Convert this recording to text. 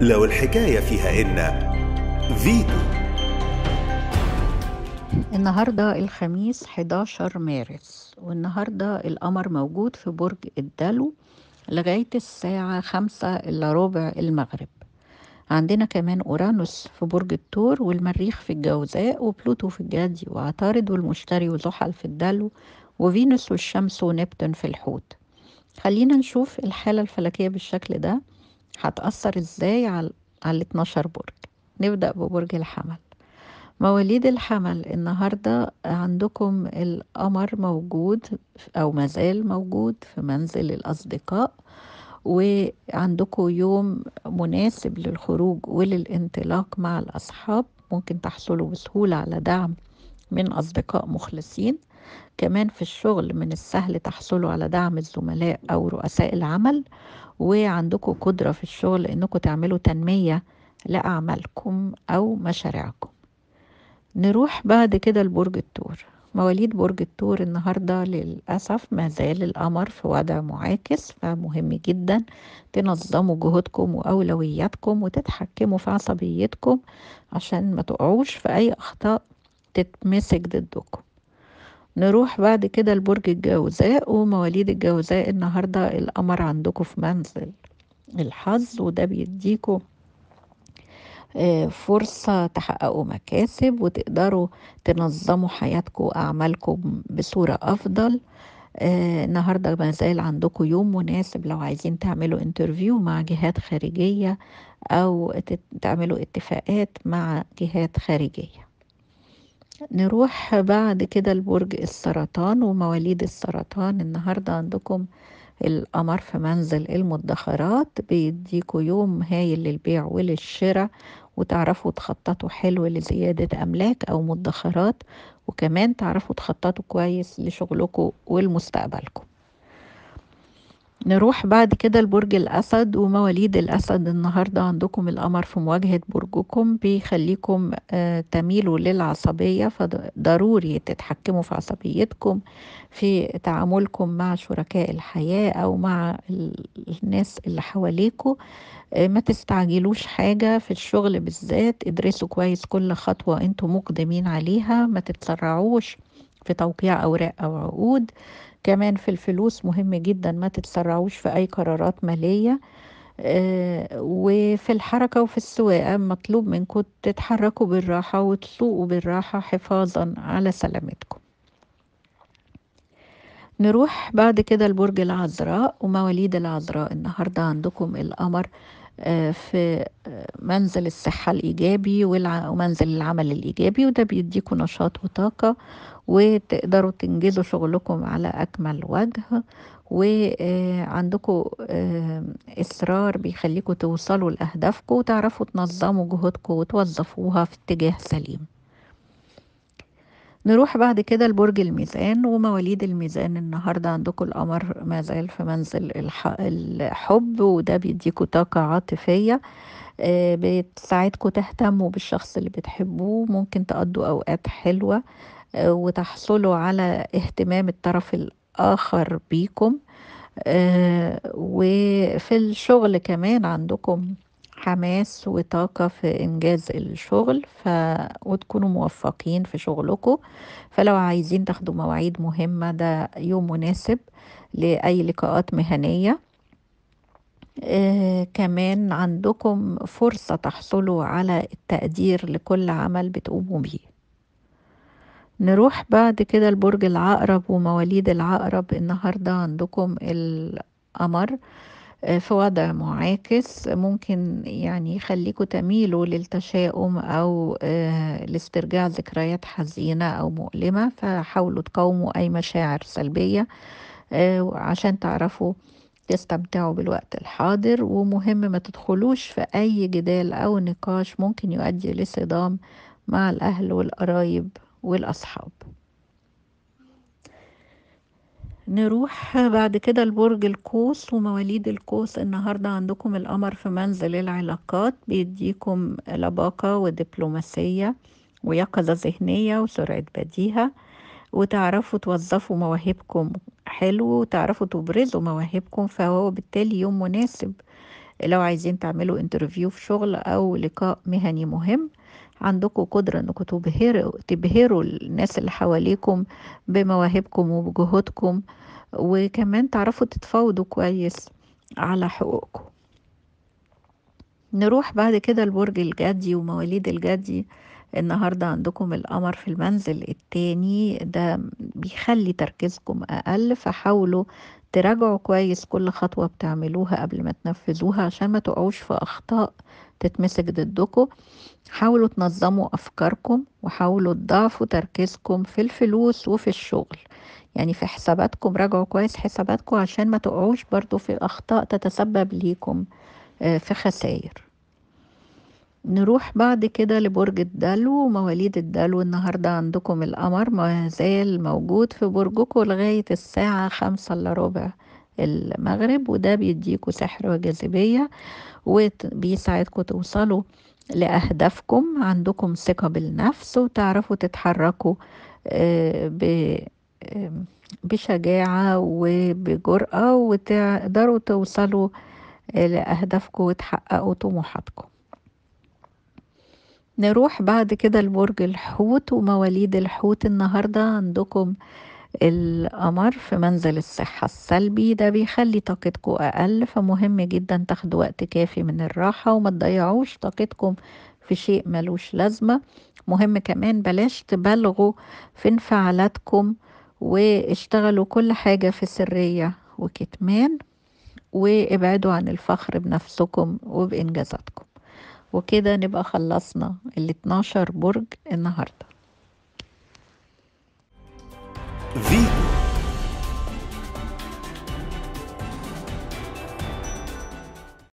لو الحكاية فيها إن فيتو النهاردة الخميس 11 مارس والنهاردة القمر موجود في برج الدلو لغاية الساعة خمسة إلا ربع المغرب عندنا كمان أورانوس في برج الثور والمريخ في الجوزاء وبلوتو في الجدي وعطارد والمشتري وزحل في الدلو وفينوس والشمس ونبتون في الحوت خلينا نشوف الحالة الفلكية بالشكل ده هتأثر ازاي على على ال 12 برج نبدأ ببرج الحمل مواليد الحمل النهاردة عندكم القمر موجود أو مازال موجود في منزل الأصدقاء وعندكم يوم مناسب للخروج وللانطلاق مع الأصحاب ممكن تحصلوا بسهولة على دعم من أصدقاء مخلصين كمان في الشغل من السهل تحصلوا على دعم الزملاء أو رؤساء العمل وعندكم قدرة في الشغل إنكم تعملوا تنمية لأعمالكم أو مشاريعكم نروح بعد كده لبرج التور مواليد برج التور النهاردة للأسف ما زال القمر في وضع معاكس فمهم جدا تنظموا جهودكم وأولوياتكم وتتحكموا في عصبيتكم عشان ما تقعوش في أي أخطاء تتمسك ضدكم نروح بعد كده لبرج الجوزاء ومواليد الجوزاء النهاردة القمر عندكم في منزل الحظ وده بيديكم آه، فرصة تحققوا مكاسب وتقدروا تنظموا حياتكم وأعمالكم بصورة أفضل آه، النهاردة ما زال عندكم يوم مناسب لو عايزين تعملوا انترفيو مع جهات خارجية أو تعملوا اتفاقات مع جهات خارجية نروح بعد كده لبرج السرطان ومواليد السرطان النهاردة عندكم القمر في منزل المدخرات بيديكوا يوم هايل للبيع وللشراء وتعرفوا تخططوا حلو لزيادة أملاك أو مدخرات وكمان تعرفوا تخططوا كويس لشغلكوا ولمستقبلكم نروح بعد كده لبرج الأسد ومواليد الأسد النهاردة عندكم القمر في مواجهة برجكم بيخليكم آه، تميلوا للعصبية فضروري تتحكموا في عصبيتكم في تعاملكم مع شركاء الحياة أو مع الناس اللي حواليكوا آه، ما تستعجلوش حاجة في الشغل بالذات ادرسوا كويس كل خطوة انتم مقدمين عليها ما تتسرعوش في توقيع أوراق أو عقود كمان في الفلوس مهم جدا ما تتسرعوش في أي قرارات مالية آه، وفي الحركة وفي السواقة مطلوب منكم تتحركوا بالراحة وتسوقوا بالراحة حفاظا على سلامتكم نروح بعد كده لبرج العذراء ومواليد العذراء النهاردة عندكم القمر آه، في آه، منزل الصحة الإيجابي ومنزل العمل الإيجابي وده بيديكم نشاط وطاقة وتقدروا تنجزوا شغلكم على أكمل وجه وعندكم آه، إصرار بيخليكم توصلوا لأهدافكم وتعرفوا تنظموا جهودكم وتوظفوها في اتجاه سليم نروح بعد كده لبرج الميزان ومواليد الميزان النهاردة عندكم القمر ما زال في منزل الحب وده بيديكوا طاقة عاطفية آه، بتساعدكم تهتموا بالشخص اللي بتحبوه ممكن تقضوا أوقات حلوة آه، وتحصلوا على اهتمام الطرف الآخر بيكم آه، وفي الشغل كمان عندكم حماس وطاقة في إنجاز الشغل ف... وتكونوا موفقين في شغلكم فلو عايزين تاخدوا مواعيد مهمة ده يوم مناسب لأي لقاءات مهنية آه كمان عندكم فرصة تحصلوا على التقدير لكل عمل بتقوموا بيه نروح بعد كده لبرج العقرب ومواليد العقرب النهاردة عندكم القمر آه، في وضع معاكس ممكن يعني يخليكم تميلوا للتشاؤم أو آه، لاسترجاع ذكريات حزينة أو مؤلمة فحاولوا تقاوموا أي مشاعر سلبية آه، عشان تعرفوا تستمتعوا بالوقت الحاضر ومهم ما تدخلوش في أي جدال أو نقاش ممكن يؤدي لصدام مع الأهل والقرايب والأصحاب نروح بعد كده لبرج القوس ومواليد القوس النهاردة عندكم القمر في منزل العلاقات بيديكم لباقة ودبلوماسية ويقظة ذهنية وسرعة بديهة وتعرفوا توظفوا مواهبكم حلو وتعرفوا تبرزوا مواهبكم فهو بالتالي يوم مناسب لو عايزين تعملوا انترفيو في شغل او لقاء مهني مهم عندكم قدرة انكم تبهروا تبهروا الناس اللي حواليكم بمواهبكم وبجهودكم وكمان تعرفوا تتفاوضوا كويس على حقوقكم نروح بعد كده لبرج الجدي ومواليد الجدي النهاردة عندكم القمر في المنزل التاني ده بيخلي تركيزكم أقل فحاولوا تراجعوا كويس كل خطوة بتعملوها قبل ما تنفذوها عشان ما تقعوش في أخطاء تتمسك ضدكم حاولوا تنظموا أفكاركم وحاولوا تضعفوا تركيزكم في الفلوس وفي الشغل يعني في حساباتكم راجعوا كويس حساباتكم عشان ما تقعوش برضو في أخطاء تتسبب ليكم آه، في ختاير نروح بعد كده لبرج الدلو ومواليد الدلو النهاردة عندكم القمر ما زال موجود في برجكم لغاية الساعة خمسة إلا ربع المغرب وده بيديكوا سحر وجاذبية وبيساعدكم توصلوا لأهدافكم عندكم ثقة بالنفس وتعرفوا تتحركوا آه، بشجاعة وبجرأة وتقدروا توصلوا لأهدافكم وتحققوا طموحاتكم نروح بعد كده لبرج الحوت ومواليد الحوت النهاردة عندكم القمر في منزل الصحة السلبي ده بيخلي طاقتكم أقل فمهم جدا تاخدوا وقت كافي من الراحة وما تضيعوش طاقتكم في شيء ملوش لازمة مهم كمان بلاش تبالغوا في انفعالاتكم واشتغلوا كل حاجة في سرية وكتمان وابعدوا عن الفخر بنفسكم وبإنجازاتكم وكده نبقى خلصنا ال 12 برج النهارده